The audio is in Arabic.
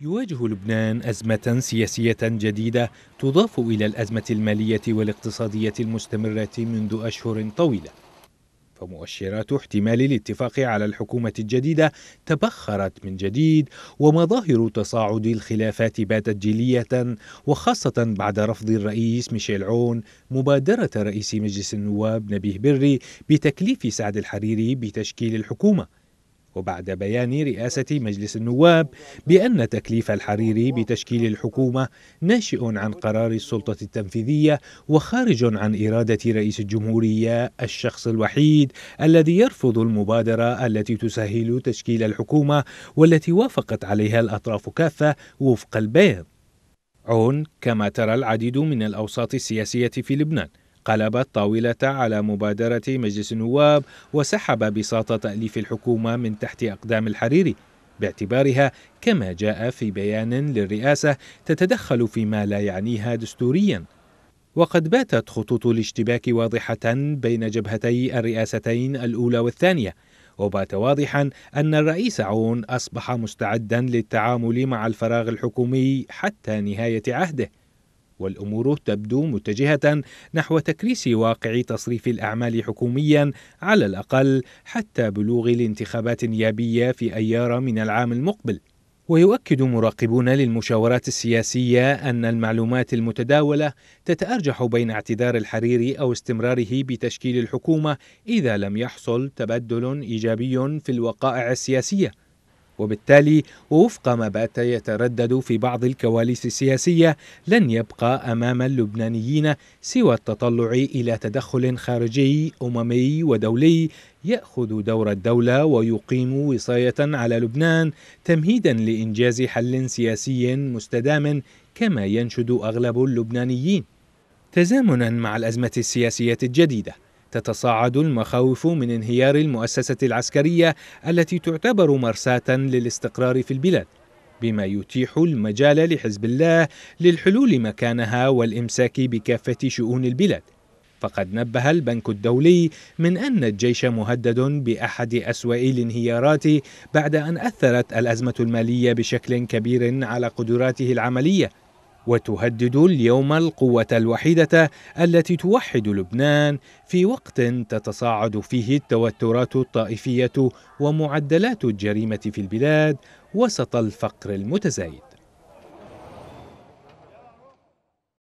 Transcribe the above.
يواجه لبنان أزمة سياسية جديدة تضاف إلى الأزمة المالية والاقتصادية المستمرة منذ أشهر طويلة فمؤشرات احتمال الاتفاق على الحكومة الجديدة تبخرت من جديد ومظاهر تصاعد الخلافات باتت جلية وخاصة بعد رفض الرئيس ميشيل عون مبادرة رئيس مجلس النواب نبيه بري بتكليف سعد الحريري بتشكيل الحكومة وبعد بيان رئاسة مجلس النواب بأن تكليف الحريري بتشكيل الحكومة ناشئ عن قرار السلطة التنفيذية وخارج عن إرادة رئيس الجمهورية الشخص الوحيد الذي يرفض المبادرة التي تسهل تشكيل الحكومة والتي وافقت عليها الأطراف كافة وفق البيان عون كما ترى العديد من الأوساط السياسية في لبنان قلب الطاولة على مبادرة مجلس النواب وسحب بساط تأليف الحكومة من تحت أقدام الحريري باعتبارها كما جاء في بيان للرئاسة تتدخل فيما لا يعنيها دستوريا وقد باتت خطوط الاشتباك واضحة بين جبهتي الرئاستين الأولى والثانية وبات واضحا أن الرئيس عون أصبح مستعدا للتعامل مع الفراغ الحكومي حتى نهاية عهده والامور تبدو متجهه نحو تكريس واقع تصريف الاعمال حكوميا على الاقل حتى بلوغ الانتخابات النيابيه في ايار من العام المقبل ويؤكد مراقبون للمشاورات السياسية أن المعلومات المتداولة تتأرجح بين اعتذار الحريري أو استمراره بتشكيل الحكومة إذا لم يحصل تبدل إيجابي في الوقائع السياسية وبالتالي ووفق ما بات يتردد في بعض الكواليس السياسية لن يبقى أمام اللبنانيين سوى التطلع إلى تدخل خارجي أممي ودولي يأخذ دور الدولة ويقيم وصاية على لبنان تمهيدا لإنجاز حل سياسي مستدام كما ينشد أغلب اللبنانيين تزامنا مع الأزمة السياسية الجديدة تتصاعد المخاوف من انهيار المؤسسة العسكرية التي تعتبر مرساة للاستقرار في البلاد بما يتيح المجال لحزب الله للحلول مكانها والإمساك بكافة شؤون البلاد فقد نبه البنك الدولي من أن الجيش مهدد بأحد أسوأ الانهيارات بعد أن أثرت الأزمة المالية بشكل كبير على قدراته العملية وتهدد اليوم القوة الوحيدة التي توحد لبنان في وقت تتصاعد فيه التوترات الطائفية ومعدلات الجريمة في البلاد وسط الفقر المتزايد